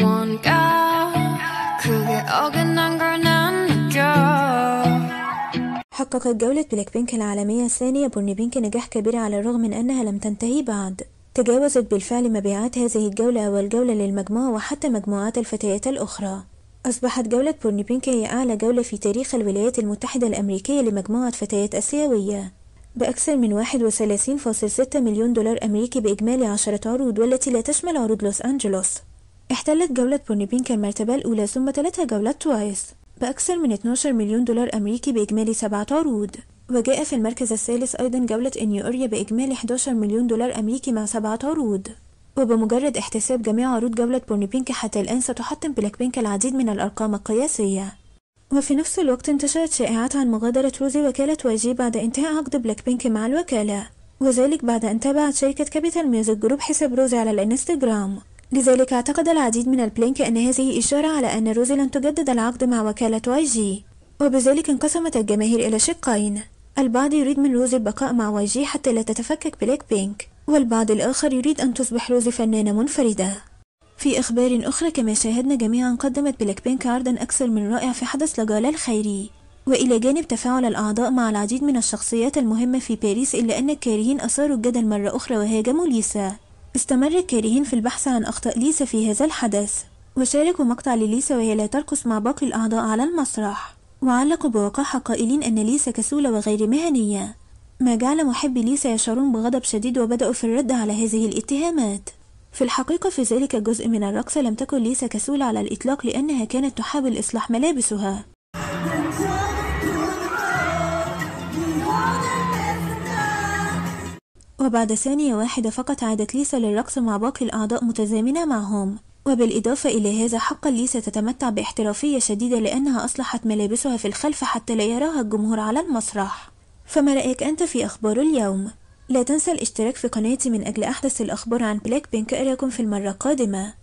뭔가 어긋난 느껴 حققت جولة بلاك بينك العالمية الثانية بورن بينك نجاح كبير على الرغم من أنها لم تنتهي بعد تجاوزت بالفعل مبيعات هذه الجولة والجولة للمجموعة وحتى مجموعات الفتيات الأخرى أصبحت جولة بورن بينك هي أعلى جولة في تاريخ الولايات المتحدة الأمريكية لمجموعة فتيات آسيوية بأكثر من 31.6 مليون دولار أمريكي بإجمالي عشرة عروض والتي لا تشمل عروض لوس أنجلوس احتلت جولة بورنبينك المرتبة الأولى ثم تلتها جولة توايس بأكثر من 12 مليون دولار أمريكي بإجمالي سبعة عروض وجاء في المركز الثالث أيضا جولة إنيوريا بإجمالي 11 مليون دولار أمريكي مع سبعة عروض وبمجرد احتساب جميع عروض جولة بورنبينك حتى الآن ستحطم بلاك بينك العديد من الأرقام القياسية وفي نفس الوقت انتشرت شائعات عن مغادرة روزي وكالة واي بعد انتهاء عقد بلاك بينك مع الوكالة وذلك بعد أن تابعت شركة كابيتال ميوزك جروب حساب روزي على الانستجرام لذلك اعتقد العديد من البلينك أن هذه إشارة على أن روزلين تجدد العقد مع وكالة واي جي وبذلك انقسمت الجماهير إلى شقين البعض يريد من روزي البقاء مع واي جي حتى لا تتفكك بلاك بينك والبعض الآخر يريد أن تصبح روزي فنانة منفردة في أخبار أخرى كما شاهدنا جميعا قدمت بلاك بينك عرضا أكثر من رائع في حدث لجالا الخيري وإلى جانب تفاعل الأعضاء مع العديد من الشخصيات المهمة في باريس إلا أن الكارهين أثاروا الجدل مرة أخرى وهاجموا ليسا استمر الكارهين في البحث عن أخطاء ليسا في هذا الحدث وشاركوا مقطع لليسا وهي لا ترقص مع باقي الأعضاء على المسرح وعلقوا بوقاحة قائلين أن ليسا كسولة وغير مهنية ما جعل محبي ليسا يشعرون بغضب شديد وبدأوا في الرد على هذه الاتهامات في الحقيقة في ذلك الجزء من الرقصة لم تكن ليسا كسولة على الإطلاق لأنها كانت تحاول إصلاح ملابسها وبعد ثانية واحدة فقط عادت ليسا للرقص مع باقي الأعضاء متزامنة معهم وبالإضافة إلى هذا حقا ليسا تتمتع باحترافية شديدة لأنها أصلحت ملابسها في الخلف حتى لا يراها الجمهور على المسرح فما رأيك أنت في أخبار اليوم؟ لا تنسى الاشتراك في قناتي من أجل أحدث الأخبار عن بلاك بينك أراكم في المرة القادمة